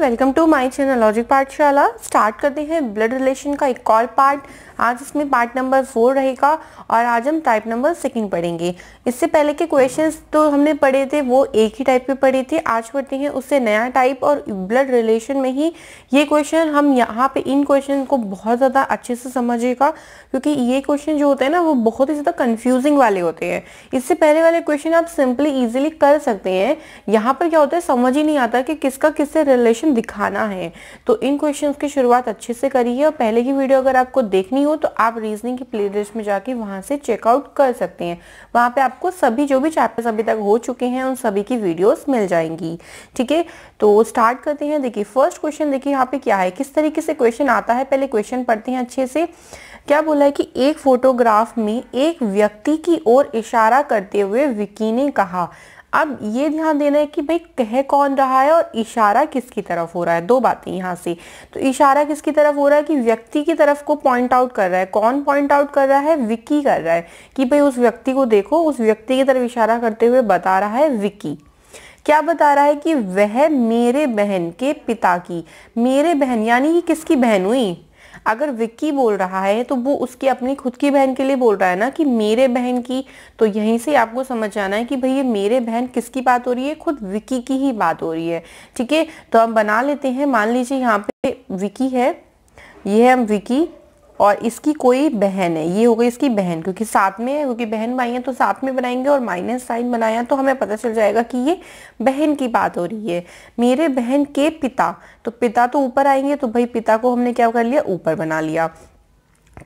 welcome to my channel logic Pathshala start करते हैं blood relation का एक और पार्ट आज इसमें पार्ट नंबर फोर रहेगा और आज हम टाइप नंबर सेकेंड पढ़ेंगे इससे पहले के क्वेश्चन तो हमने पढ़े थे वो एक ही टाइप के पढ़े थे आज पढ़ते हैं उससे नया टाइप और ब्लड रिलेशन में ही ये क्वेश्चन हम यहाँ पे इन क्वेश्चन को बहुत ज़्यादा अच्छे से समझेगा क्योंकि ये क्वेश्चन जो होते हैं ना वो बहुत ही ज़्यादा कन्फ्यूजिंग वाले होते हैं इससे पहले वाले क्वेश्चन आप सिंपली ईजिली कर सकते हैं यहाँ पर क्या होता है समझ ही नहीं आता कि किसका किससे रिलेशन दिखाना है तो इन क्वेश्चन की शुरुआत अच्छे से करिए और पहले की वीडियो अगर आपको देखनी हो हो तो आप रीजनिंग की प्लेलिस्ट में जाके वहाँ से चेकआउट कर सकते हैं वहाँ पे आपको सभी जो भी चैप्टर्स अभी तक हो चुके हैं उन सभी की वीडियोस मिल जाएंगी ठीक है तो स्टार्ट करते हैं देखिए फर्स्ट क्वेश्चन देखिए यहाँ पे क्या है किस तरीके से क्वेश्चन आता है पहले क्वेश्चन पढ़ते हैं अच्छे से क्या बोला है कि एक फोटोग्राफ में एक व्यक्ति की ओर इशारा करते हुए विकी ने कहा अब ये ध्यान देना है कि भाई कह कौन रहा है और इशारा किसकी तरफ हो रहा है दो बातें यहाँ से तो इशारा किसकी तरफ हो रहा है कि व्यक्ति की तरफ को पॉइंट आउट कर रहा है कौन पॉइंट आउट कर रहा है विक्की कर रहा है कि भाई उस व्यक्ति को देखो उस व्यक्ति की तरफ इशारा करते हुए बता रहा है विक्की क्या बता रहा है कि वह मेरे बहन के पिता की मेरे बहन यानी कि किसकी बहन हुई अगर विक्की बोल रहा है तो वो उसकी अपनी खुद की बहन के लिए बोल रहा है ना कि मेरे बहन की तो यहीं से आपको समझ जाना है कि भाई ये मेरे बहन किसकी बात हो रही है खुद विक्की की ही बात हो रही है ठीक है तो हम बना लेते हैं मान लीजिए यहाँ पे विकी है ये है हम विकी और इसकी कोई बहन है ये हो गई इसकी बहन क्योंकि साथ में है क्योंकि बहन भाई हैं तो साथ में बनाएंगे और माइनस साइन बनाया तो हमें पता चल जाएगा कि ये बहन की बात हो रही है मेरे बहन के पिता तो पिता तो ऊपर आएंगे तो भाई पिता को हमने क्या कर लिया ऊपर बना लिया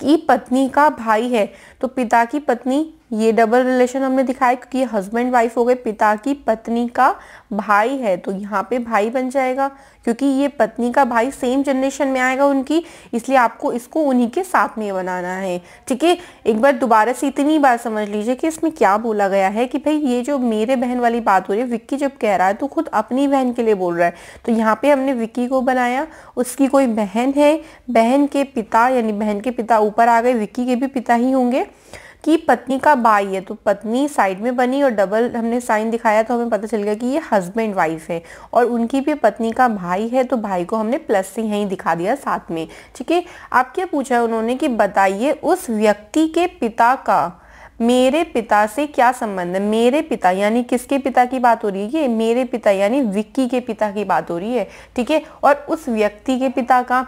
की पत्नी का भाई है तो पिता की पत्नी ये डबल रिलेशन हमने दिखाया क्योंकि हस्बैंड वाइफ हो गए पिता की पत्नी का भाई है तो यहाँ पे भाई बन जाएगा क्योंकि ये पत्नी का भाई सेम जनरेशन में आएगा उनकी इसलिए आपको इसको उन्हीं के साथ में बनाना है ठीक है एक बार दोबारा से इतनी बार समझ लीजिए कि इसमें क्या बोला गया है कि भाई ये जो मेरे बहन वाली बात हो रही है विक्की जब कह रहा है तो खुद अपनी बहन के लिए बोल रहा है तो यहाँ पे हमने विक्की को बनाया उसकी कोई बहन है बहन के पिता यानी बहन के पिता ऊपर आ गए विक्की के भी पिता ही होंगे कि पत्नी का बाई है तो पत्नी साइड में बनी और डबल हमने साइन दिखाया तो हमें पता चल गया कि ये हस्बैंड वाइफ है और उनकी भी पत्नी का भाई है तो भाई को हमने प्लस से यहीं दिखा दिया साथ में ठीक है आप क्या पूछा है उन्होंने कि बताइए उस व्यक्ति के पिता का मेरे पिता से क्या संबंध है मेरे पिता यानी किसके पिता की बात हो रही है ये मेरे पिता यानी विक्की के पिता की बात हो रही है ठीक है और उस व्यक्ति के पिता का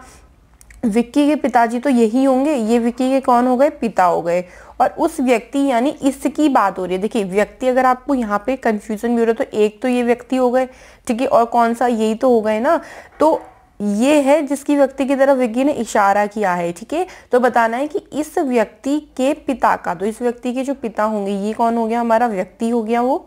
विक्की के पिताजी तो यही होंगे ये विक्की के कौन हो गए पिता हो गए और उस व्यक्ति यानी इसकी बात हो रही है देखिए व्यक्ति अगर आपको यहाँ पे कंफ्यूजन भी हो रहा है तो एक तो ये व्यक्ति हो गए ठीक है और कौन सा यही तो हो गए ना तो ये है जिसकी व्यक्ति की तरफ विक्की ने इशारा किया है ठीक है तो बताना है कि इस व्यक्ति के पिता का तो इस व्यक्ति के जो पिता होंगे ये कौन हो गया हमारा व्यक्ति हो गया वो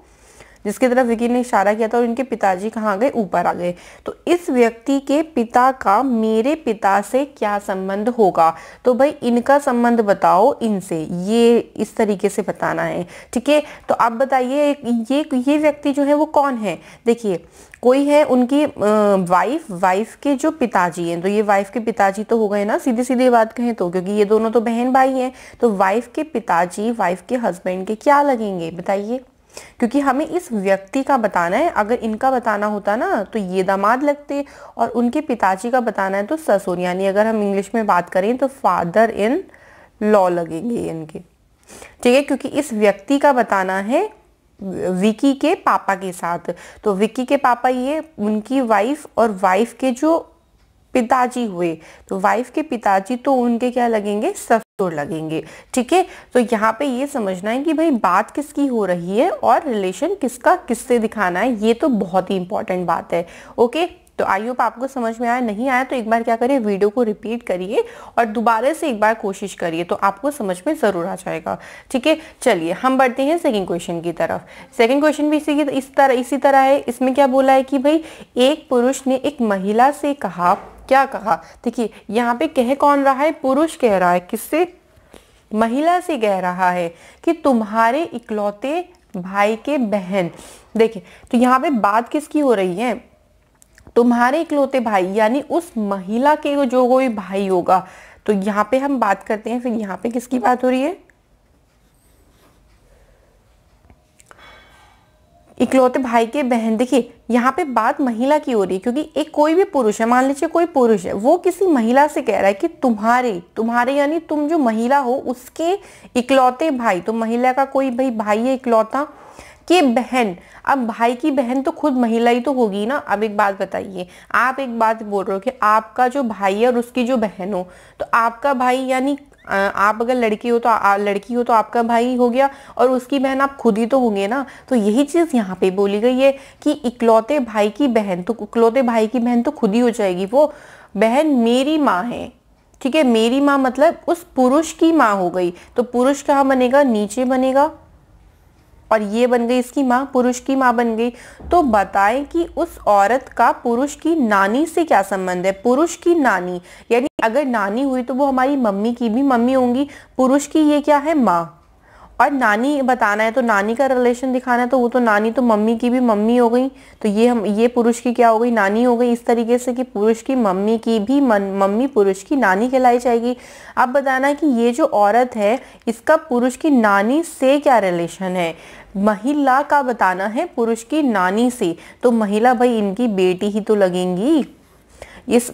जिसकी तरफ वकील ने इशारा किया था और इनके पिताजी कहाँ गए ऊपर आ गए तो इस व्यक्ति के पिता का मेरे पिता से क्या संबंध होगा तो भाई इनका संबंध बताओ इनसे ये इस तरीके से बताना है ठीक है तो आप बताइए ये ये व्यक्ति जो है वो कौन है देखिए कोई है उनकी वाइफ वाइफ के जो पिताजी हैं तो ये वाइफ के पिताजी तो हो गए ना सीधे सीधे बात कहें तो क्योंकि ये दोनों तो बहन भाई हैं तो वाइफ के पिताजी वाइफ के हस्बैंड के क्या लगेंगे बताइए क्योंकि हमें इस व्यक्ति का बताना है अगर इनका बताना होता ना तो ये दामाद लगते और उनके पिताजी का बताना है तो ससुर यानी अगर हम इंग्लिश में बात करें तो फादर इन लॉ लगेंगे इनके ठीक है क्योंकि इस व्यक्ति का बताना है विकी के पापा के साथ तो विकी के पापा ये उनकी वाइफ और वाइफ के जो पिताजी हुए तो वाइफ के पिताजी तो उनके क्या लगेंगे सस तो लगेंगे ठीक है तो यहाँ पे ये समझना है कि भाई बात किसकी हो रही है और रिलेशन किसका किससे दिखाना है ये तो बहुत ही इंपॉर्टेंट बात है ओके तो आई होप आपको समझ में आया नहीं आया तो एक बार क्या करिए वीडियो को रिपीट करिए और दोबारा से एक बार कोशिश करिए तो आपको समझ में ज़रूर आ जाएगा ठीक है चलिए हम बढ़ते हैं सेकंड क्वेश्चन की तरफ सेकंड क्वेश्चन भी इसी इस तरह इसी तरह है इसमें क्या बोला है कि भाई एक पुरुष ने एक महिला से कहा क्या कहा देखिए यहाँ पे कह कौन रहा है पुरुष कह रहा है किससे महिला से कह रहा है कि तुम्हारे इकलौते भाई के बहन देखिए तो यहाँ पे बात किसकी हो रही है तुम्हारे इकलौते भाई यानी उस महिला के जो कोई भाई होगा तो यहाँ पे हम बात करते हैं फिर यहाँ पे किसकी बात हो रही है इकलौते भाई के बहन देखिए यहाँ पे बात महिला की हो रही है क्योंकि एक कोई भी पुरुष है मान लीजिए कोई पुरुष है वो किसी महिला से कह रहा है कि तुम्हारे तुम्हारे यानी तुम जो महिला हो उसके इकलौते भाई तो महिला का कोई भाई भाई है इकलौता के बहन अब भाई की बहन तो खुद महिला ही तो होगी ना अब एक बात बताइए आप एक बात बोल रहे हो कि आपका जो भाई है और उसकी जो बहन हो तो आपका भाई यानी आप अगर लड़की हो तो आ, लड़की हो तो आपका भाई हो गया और उसकी बहन आप खुद ही तो होंगे ना तो यही चीज़ यहाँ पे बोली गई है कि इकलौते भाई की बहन तो इकलौते भाई की बहन तो खुद ही हो जाएगी वो बहन मेरी माँ है ठीक है मेरी माँ मतलब उस पुरुष की माँ हो गई तो पुरुष कहाँ बनेगा नीचे बनेगा और ये बन गई इसकी माँ पुरुष की माँ बन गई तो बताएं कि उस औरत का पुरुष की नानी से क्या संबंध है पुरुष की नानी यानी अगर नानी हुई तो वो हमारी मम्मी की भी मम्मी होंगी पुरुष की ये क्या है माँ और नानी बताना है तो नानी का रिलेशन दिखाना है तो वो तो नानी तो मम्मी की भी मम्मी हो गई तो ये हम ये पुरुष की क्या हो गई नानी हो गई इस तरीके से कि पुरुष की मम्मी की भी मम्मी पुरुष की नानी कहलाई जाएगी अब बताना कि ये जो औरत है इसका पुरुष की नानी से क्या रिलेशन है महिला का बताना है पुरुष की नानी से तो महिला भाई इनकी बेटी ही तो लगेंगी इस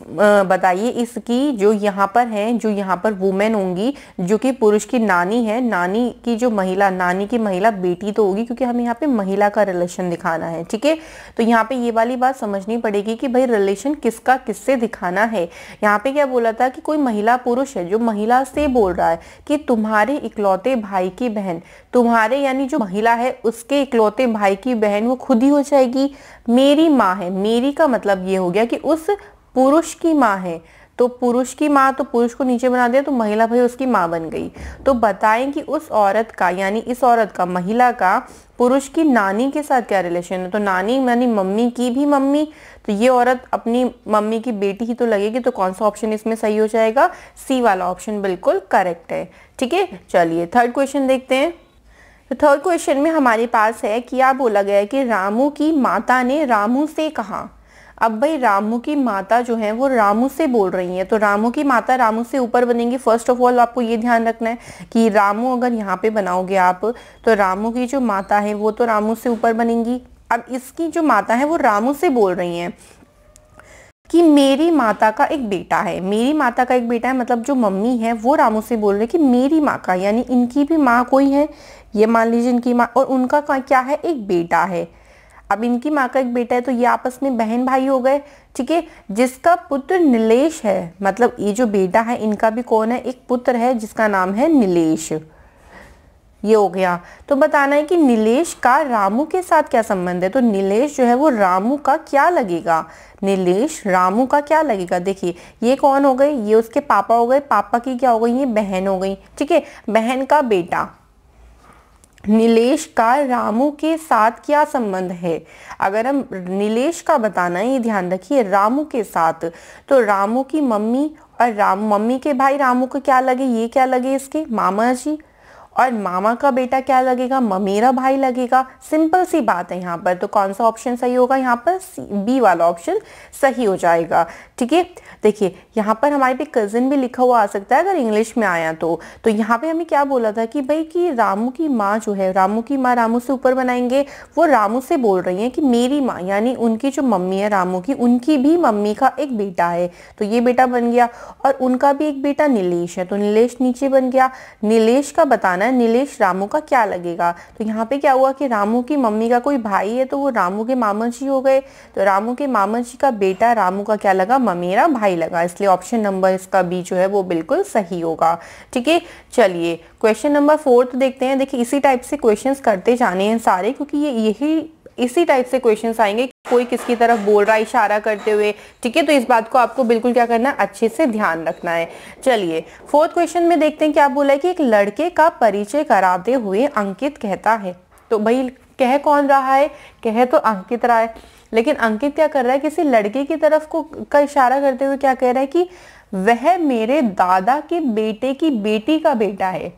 बताइए इसकी जो यहाँ पर है जो यहाँ पर वुमेन होंगी जो कि पुरुष की नानी है नानी की जो महिला नानी की महिला बेटी तो होगी क्योंकि हमें यहाँ पे महिला का रिलेशन दिखाना है ठीक है तो यहाँ पे ये वाली बात समझनी पड़ेगी कि भाई रिलेशन किसका किससे दिखाना है यहाँ पे क्या बोला था कि कोई महिला पुरुष है जो महिला से बोल रहा है कि तुम्हारे इकलौते भाई की बहन तुम्हारे यानी जो महिला है उसके इकलौते भाई की बहन वो खुद ही हो जाएगी मेरी माँ है मेरी का मतलब ये हो गया कि उस पुरुष की माँ है तो पुरुष की माँ तो पुरुष को नीचे बना दिया तो महिला भाई उसकी माँ बन गई तो बताएं कि उस औरत का यानी इस औरत का महिला का पुरुष की नानी के साथ क्या रिलेशन है तो नानी यानी मम्मी की भी मम्मी तो ये औरत अपनी मम्मी की बेटी ही तो लगेगी तो कौन सा ऑप्शन इसमें सही हो जाएगा सी वाला ऑप्शन बिल्कुल करेक्ट है ठीक है चलिए थर्ड क्वेश्चन देखते हैं तो थर्ड क्वेश्चन में हमारे पास है कि क्या बोला गया कि रामू की माता ने रामू से कहा अब भाई रामू की माता जो है वो रामू से बोल रही है तो रामू की माता रामू से ऊपर बनेंगी फर्स्ट ऑफ ऑल आपको ये ध्यान रखना है कि रामू अगर यहाँ पे बनाओगे आप तो रामू की जो माता है वो तो रामू से ऊपर बनेंगी अब इसकी जो माता है वो रामू से बोल रही है कि मेरी माता का एक बेटा है मेरी माता का एक बेटा है मतलब जो मम्मी है वो रामू से बोल रहे कि मेरी माँ का यानी इनकी भी माँ कोई है ये मान लीजिए इनकी माँ और उनका क्या है एक बेटा है अब इनकी माँ का एक बेटा है तो ये आपस में बहन भाई हो गए ठीक है जिसका पुत्र नीलेश है मतलब ये जो बेटा है इनका भी कौन है एक पुत्र है जिसका नाम है नीलेश ये हो गया तो बताना है कि नीलेश का रामू के साथ क्या संबंध है तो नीलेश जो है वो रामू का क्या लगेगा नीलेश रामू का क्या लगेगा देखिए ये कौन हो गए ये उसके पापा हो गए पापा की क्या हो गई ये बहन हो गई ठीक है बहन का बेटा नीलेश का रामू के साथ क्या संबंध है अगर हम नीलेश का बताना है ये ध्यान रखिए रामू के साथ तो रामू की मम्मी और राम मम्मी के भाई रामू को क्या लगे ये क्या लगे इसके मामा जी और मामा का बेटा क्या लगेगा ममेरा भाई लगेगा सिंपल सी बात है यहाँ पर तो कौन सा ऑप्शन सही होगा यहाँ पर बी वाला ऑप्शन सही हो जाएगा ठीक है देखिए यहाँ पर हमारे पे कज़न भी लिखा हुआ आ सकता है अगर इंग्लिश में आया तो तो यहाँ पे हमें क्या बोला था कि भाई कि रामू की माँ जो है रामू की माँ रामू से ऊपर बनाएंगे वो रामू से बोल रही हैं कि मेरी माँ यानी उनकी जो मम्मी है रामू की उनकी भी मम्मी का एक बेटा है तो ये बेटा बन गया और उनका भी एक बेटा नीलेश है तो नीलेश नीचे बन गया नीलेश का बताना बताना है नीलेश रामू का क्या लगेगा तो यहाँ पे क्या हुआ कि रामू की मम्मी का कोई भाई है तो वो रामू के मामा जी हो गए तो रामू के मामा जी का बेटा रामू का क्या लगा ममेरा भाई लगा इसलिए ऑप्शन नंबर इसका बी जो है वो बिल्कुल सही होगा ठीक है चलिए क्वेश्चन नंबर फोर्थ देखते हैं देखिए इसी टाइप से क्वेश्चंस करते जाने हैं सारे क्योंकि ये यही इसी टाइप से क्वेश्चंस आएंगे कि कोई किसकी तरफ बोल रहा है इशारा करते हुए ठीक है तो इस बात को आपको बिल्कुल क्या करना है अच्छे से ध्यान रखना है चलिए फोर्थ क्वेश्चन में देखते हैं क्या बोला है कि एक लड़के का परिचय कराते हुए अंकित कहता है तो भाई कह कौन रहा है कह तो अंकित रहा है लेकिन अंकित क्या कर रहा है किसी लड़के की तरफ को का इशारा करते हुए क्या कह रहा है कि वह मेरे दादा के बेटे की बेटी का बेटा है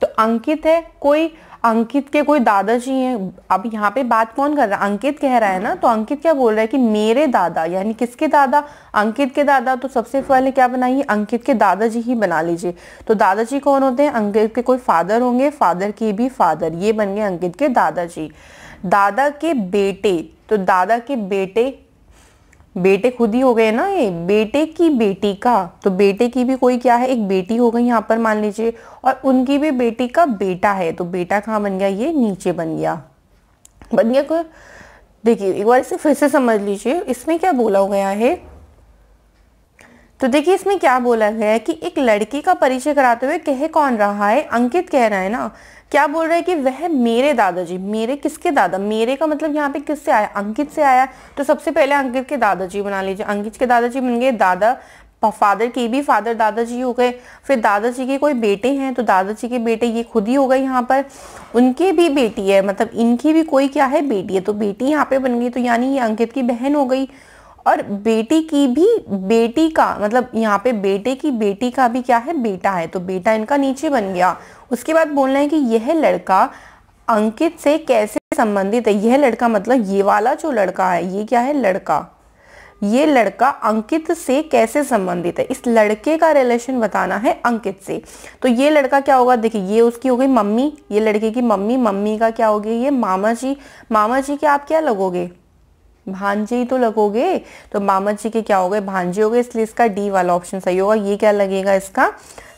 तो अंकित है कोई अंकित के कोई दादाजी हैं अब यहाँ पे बात कौन कर रहा है अंकित कह रहा है ना तो अंकित क्या बोल रहा है कि मेरे दादा यानी किसके दादा अंकित के दादा तो सबसे पहले क्या बनाइए अंकित के दादाजी ही बना लीजिए तो दादाजी कौन होते हैं अंकित के कोई फादर होंगे फादर के भी फादर ये बन गए अंकित के दादाजी दादा के बेटे तो दादा के बेटे बेटे खुद ही हो गए ना ये बेटे की बेटी का तो बेटे की भी कोई क्या है एक बेटी हो गई यहाँ पर मान लीजिए और उनकी भी बेटी का बेटा है तो बेटा कहाँ बन गया ये नीचे बन गया बन गया देखिए एक बार इसे फिर से समझ लीजिए इसमें क्या बोला गया है तो देखिए इसमें क्या बोला गया है कि एक लड़की का परिचय कराते हुए कह कौन रहा है अंकित कह रहा है ना क्या बोल रहा है कि वह मेरे दादाजी मेरे किसके दादा मेरे का मतलब यहाँ पे किससे आया अंकित से आया तो सबसे पहले अंकित के दादाजी बना लीजिए अंकित के दादाजी बन गए दादा फादर के भी फादर दादाजी हो गए फिर दादाजी के कोई बेटे हैं तो दादाजी के बेटे ये खुद ही हो गए यहाँ पर उनके भी बेटी है मतलब इनकी भी कोई क्या है बेटी है तो बेटी यहाँ पे बन गई तो यानी ये अंकित की बहन हो गई और बेटी की भी बेटी का मतलब यहाँ पे बेटे की बेटी का भी क्या है बेटा है तो बेटा इनका नीचे बन गया उसके बाद बोलना है कि यह लड़का अंकित से कैसे संबंधित है यह लड़का मतलब ये वाला जो लड़का है ये क्या है लड़का ये लड़का अंकित से कैसे संबंधित है इस लड़के का रिलेशन बताना है अंकित से तो ये लड़का क्या होगा देखिए ये उसकी हो गई मम्मी ये लड़के की मम्मी मम्मी का क्या हो गया ये मामा जी मामा जी के आप क्या लगोगे भांजे ही तो लगोगे तो मामा जी के क्या हो गए भांजे हो गए इसलिए इसका डी वाला ऑप्शन सही होगा ये क्या लगेगा इसका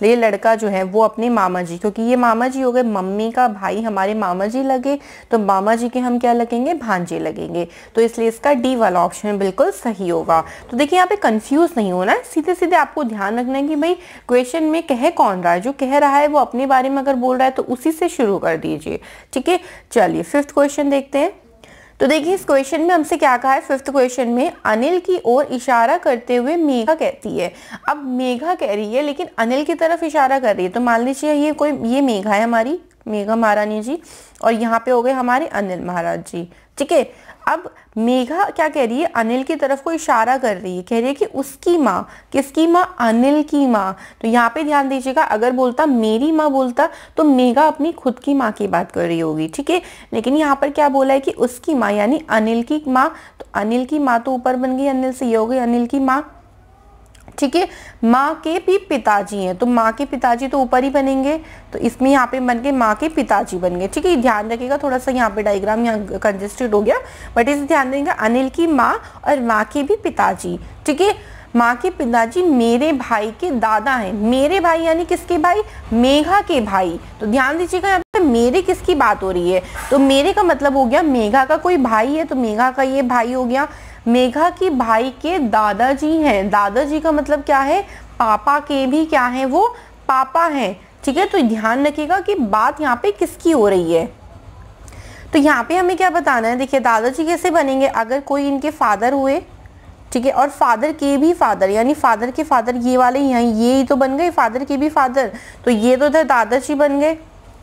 तो ये लड़का जो है वो अपने मामा जी क्योंकि ये मामा जी हो गए मम्मी का भाई हमारे मामा जी लगे तो मामा जी के हम क्या लगेंगे भांजे लगेंगे तो इसलिए इसका डी वाला ऑप्शन बिल्कुल सही होगा तो देखिए यहाँ पे कंफ्यूज नहीं होना है सीधे सीधे आपको ध्यान रखना है कि भाई क्वेश्चन में कह कौन रहा है जो कह रहा है वो अपने बारे में अगर बोल रहा है तो उसी से शुरू कर दीजिए ठीक है चलिए फिफ्थ क्वेश्चन देखते हैं तो देखिए इस क्वेश्चन में हमसे क्या कहा है फिफ्थ क्वेश्चन में अनिल की ओर इशारा करते हुए मेघा कहती है अब मेघा कह रही है लेकिन अनिल की तरफ इशारा कर रही है तो मान लीजिए ये कोई ये मेघा है हमारी मेघा महारानी जी और यहाँ पे हो गए हमारे अनिल महाराज जी ठीक है अब मेघा क्या कह रही है अनिल की तरफ को इशारा कर रही है कह रही है कि उसकी माँ किसकी माँ अनिल की माँ तो यहाँ पे ध्यान दीजिएगा अगर बोलता मेरी माँ बोलता तो मेघा अपनी खुद की माँ की बात कर रही होगी ठीक है लेकिन यहाँ पर क्या बोला है कि उसकी माँ यानी अनिल की माँ तो अनिल की माँ तो ऊपर बन गई अनिल से ये हो गई अनिल की माँ ठीक है माँ के भी पिताजी हैं तो माँ के पिताजी तो ऊपर ही बनेंगे तो इसमें यहाँ पे बन के माँ के पिताजी बन गए ठीक है ध्यान रखिएगा थोड़ा सा यहाँ पे डायग्राम यहाँ कंजेस्टेड हो गया बट इसे ध्यान देंगे अनिल की माँ और माँ के भी पिताजी ठीक है माँ के पिताजी मेरे भाई के दादा हैं मेरे भाई यानी किसके भाई मेघा के भाई तो ध्यान दीजिएगा यहाँ पे मेरे किसकी बात हो रही है तो मेरे का मतलब हो गया मेघा का कोई भाई है तो मेघा का ये भाई हो गया मेघा की भाई के दादाजी हैं दादाजी का मतलब क्या है पापा के भी क्या है वो पापा हैं ठीक है तो ध्यान रखिएगा कि बात यहाँ पे किसकी हो रही है तो यहाँ पे हमें क्या बताना है देखिए दादाजी कैसे बनेंगे अगर कोई इनके फादर हुए ठीक है और फादर के भी फादर यानी फादर के फादर ये वाले यहाँ ये ही तो बन गए फादर के भी फादर तो ये तो थे दादाजी बन गए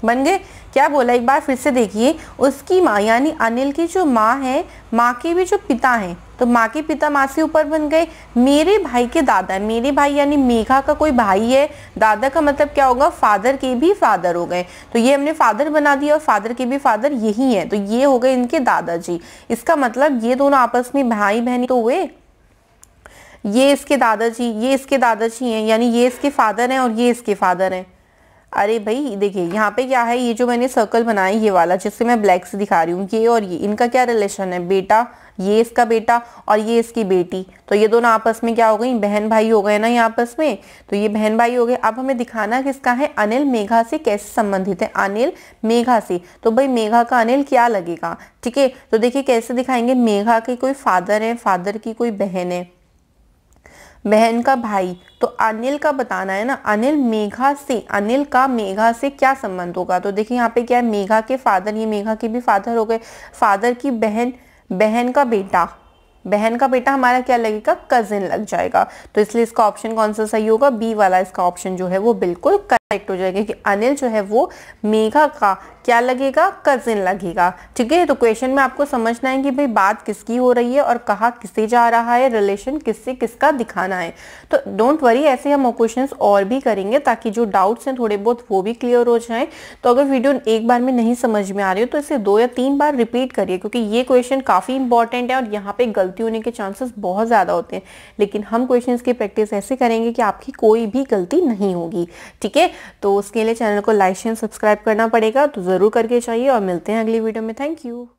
बन गए क्या बोला एक बार फिर से देखिए उसकी माँ यानी अनिल की जो माँ है माँ के भी जो पिता हैं तो माँ के पिता माँ से ऊपर बन गए मेरे भाई के दादा मेरे भाई यानी मेघा का कोई भाई है दादा का मतलब क्या होगा फादर के भी फादर हो गए तो ये हमने फादर बना दिया और फादर के भी फादर यही है तो ये हो गए इनके दादाजी इसका मतलब ये दोनों आपस में भाई बहन तो हुए ये इसके दादाजी ये इसके दादाजी हैं यानी ये इसके फादर हैं और ये इसके फादर हैं अरे भाई देखिए यहाँ पे क्या है ये जो मैंने सर्कल बनाया ये वाला जिससे मैं ब्लैक से दिखा रही हूँ ये और ये इनका क्या रिलेशन है बेटा ये इसका बेटा और ये इसकी बेटी तो ये दोनों आपस में क्या हो गई बहन भाई हो गए ना ये आपस में तो ये बहन भाई हो गए अब हमें दिखाना किसका है अनिल मेघा से कैसे संबंधित है अनिल मेघा से तो भाई मेघा का अनिल क्या लगेगा ठीक है तो देखिए कैसे दिखाएंगे मेघा के कोई फादर है फादर की कोई बहन है बहन का भाई तो अनिल का बताना है ना अनिल मेघा से अनिल का मेघा से क्या संबंध होगा तो देखिए यहाँ पे क्या है मेघा के फादर ये मेघा के भी फादर हो गए फादर की बहन बहन का बेटा बहन का बेटा हमारा क्या लगेगा कजिन लग जाएगा तो इसलिए इसका ऑप्शन कौन सा सही होगा बी वाला इसका ऑप्शन जो है वो बिल्कुल सेलेक्ट हो जाएगा कि अनिल जो है वो मेघा का क्या लगेगा कजिन लगेगा ठीक है तो क्वेश्चन में आपको समझना है कि भाई बात किसकी हो रही है और कहा किसे जा रहा है रिलेशन किससे किसका दिखाना है तो डोंट वरी ऐसे हम क्वेश्चन और भी करेंगे ताकि जो डाउट्स हैं थोड़े बहुत वो भी क्लियर हो जाए तो अगर वीडियो एक बार में नहीं समझ में आ रही हो तो इसे दो या तीन बार रिपीट करिए क्योंकि ये क्वेश्चन काफ़ी इंपॉर्टेंट है और यहाँ पे गलती होने के चांसेस बहुत ज़्यादा होते हैं लेकिन हम क्वेश्चन की प्रैक्टिस ऐसे करेंगे कि आपकी कोई भी गलती नहीं होगी ठीक है तो उसके लिए चैनल को लाइक शेयर सब्सक्राइब करना पड़ेगा तो ज़रूर करके चाहिए और मिलते हैं अगली वीडियो में थैंक यू